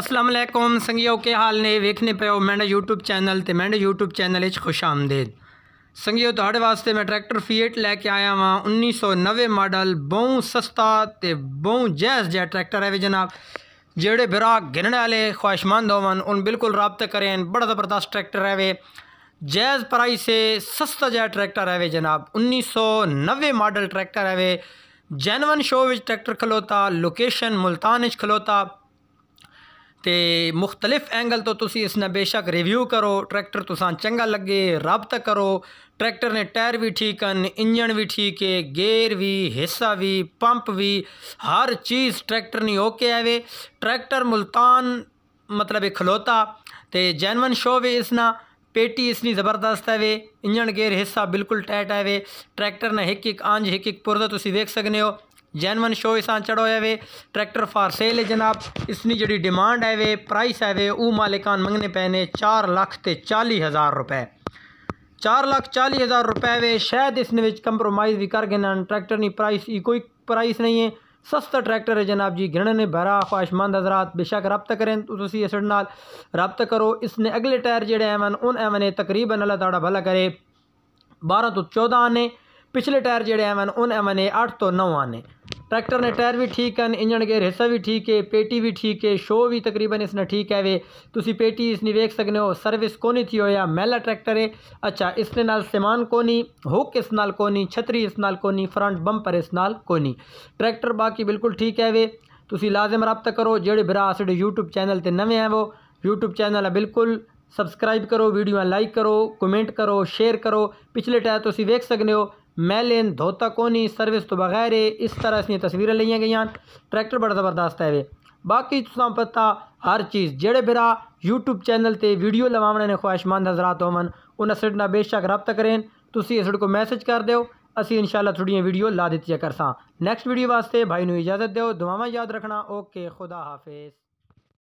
असलम संघियों के हाल ने वेखने पे हो मैंने यूट्यूब चैनल तो मैंने यूट्यूब चैनल खुश आमदेद संघियो थोड़े वास्ते मैं ट्रैक्टर फीएट लैके आया वहाँ उन्नीस सौ नब्बे मॉडल बहु सस्ता तो बहु जैस जै ट्रैक्टर है वे जनाब जेड़े बिरा गिनने वाले ख्वाहिशमंद होवन उन बिल्कुल रबते करें बड़ा ज़बरदस्त ट्रैक्टर है वे जायज़ प्राइस से सस्ता जै ट्रैक्टर है वे जनाब उन्नीस सौ नब्बे मॉडल ट्रैक्टर है वे जैनवन शो में ट्रैक्टर खलोता लोकेशन मुल्तान खलोता ਤੇ ਮੁxtਲਿਫ ਐਂਗਲ ਤੋਂ ਤੁਸੀਂ ਇਸ ਨਾਲ ਬੇਸ਼ੱਕ ਰਿਵਿਊ ਕਰੋ ਟਰੈਕਟਰ ਤੁਸਾਂ ਚੰਗਾ ਲੱਗੇ ਰਾਬਤਾ ਕਰੋ ਟਰੈਕਟਰ ਨੇ ਟਾਇਰ ਵੀ ਠੀਕ ਹਨ ਇੰਜਣ ਵੀ ਠੀਕ ਹੈ ਗੇਅਰ ਵੀ ਹਿੱਸਾ ਵੀ ਪੰਪ ਵੀ ਹਰ ਚੀਜ਼ ਟਰੈਕਟਰ ਨਹੀਂ ਓਕੇ ਆਵੇ ਟਰੈਕਟਰ ਮਲਤਾਨ ਮਤਲਬ ਖਲੋਤਾ ਤੇ ਜੈਨਵਨ ਸ਼ੋ ਵੀ ਇਸ ਨਾਲ ਪੇਟੀ ਇਸ ਨਹੀਂ ਜ਼ਬਰਦਸਤ ਹੈ ਵੇ ਇੰਜਨ ਗੇਅਰ ਹਿੱਸਾ ਬਿਲਕੁਲ ਟਾਈਟ ਹੈ ਵੇ ਟਰੈਕਟਰ ਨੇ ਇੱਕ ਇੱਕ ਅੰਜ ਇੱਕ ਇੱਕ ਪੁਰਦਾ ਤੁਸੀਂ ਵੇਖ ਸਕਦੇ ਹੋ जैनवन शो इस चढ़ो है वे ट्रैक्टर फॉर सेल है जनाब इसनी जी डिमांड है वे प्राइस है वे वह मालिकान मंगने पैने चार लख चाली हज़ार रुपए चार लख चाली हज़ार रुपए वे शायद इसने कंप्रोमाइज़ भी कर गए ना ट्रैक्टर नहीं प्राइस कोई प्राइस नहीं है सस्ता ट्रैक्टर है जनाब जी गिणन ने भरा ख्वाहिशमंद हजरात बेशक रब्त करें तो असड़ रब्त करो इसने अगले टायर जड़े एवन उन एवन तकरीबन अला ताला भला करे बारह तो चौदह आने पिछले टायर जेह्ड़े हैन उन ए अठ तो नौ आने ट्रैक्टर ने टायर भी ठीक हैं इंजन के हिस्सा भी ठीक है पेटी भी ठीक है शो भी तकरीबन इसने ठीक है वे तुम पेटी इसने वेख सकते हो सर्विस कोनी थी हो या मैला ट्रैक्टर है अच्छा इसने नाल समान कोनी हुक इस नाल कोनी छतरी इस नाल कोनी फ्रंट बंपर इस नाल कोनी ट्रैक्टर बाकी बिल्कुल ठीक है वे तुम लाजम रबता करो जेह्ड़े भरा साढ़े यूट्यूब चैनल से नवे हैं वो यूट्यूब चैनल है बिल्कुल सबसक्राइब करो वीडियो लाइक करो कमेंट करो शेयर करो पिछले टायर तुम वेख सकते हो मेलिन धोता कोनी सर्विस तो बगैर इस तरह इसमें तस्वीरें लिया गई ट्रैक्टर बड़ा ज़बरदस्त है वे बाकी तुम पता हर चीज़ जेड़े बिरा यूट्यूब चैनल से वीडियो लवावण ने ख्वाहिशमंद हजरात होमन उन्हें सिड ना बेशक रब्त करें तुसी इस को मैसेज कर दो असी इंशाला थोड़ी वीडियो ला दी करसा नैक्सट वीडियो वास्ते भाई ने इजाज़त दो दुआव याद रखना ओके खुदा हाफिज़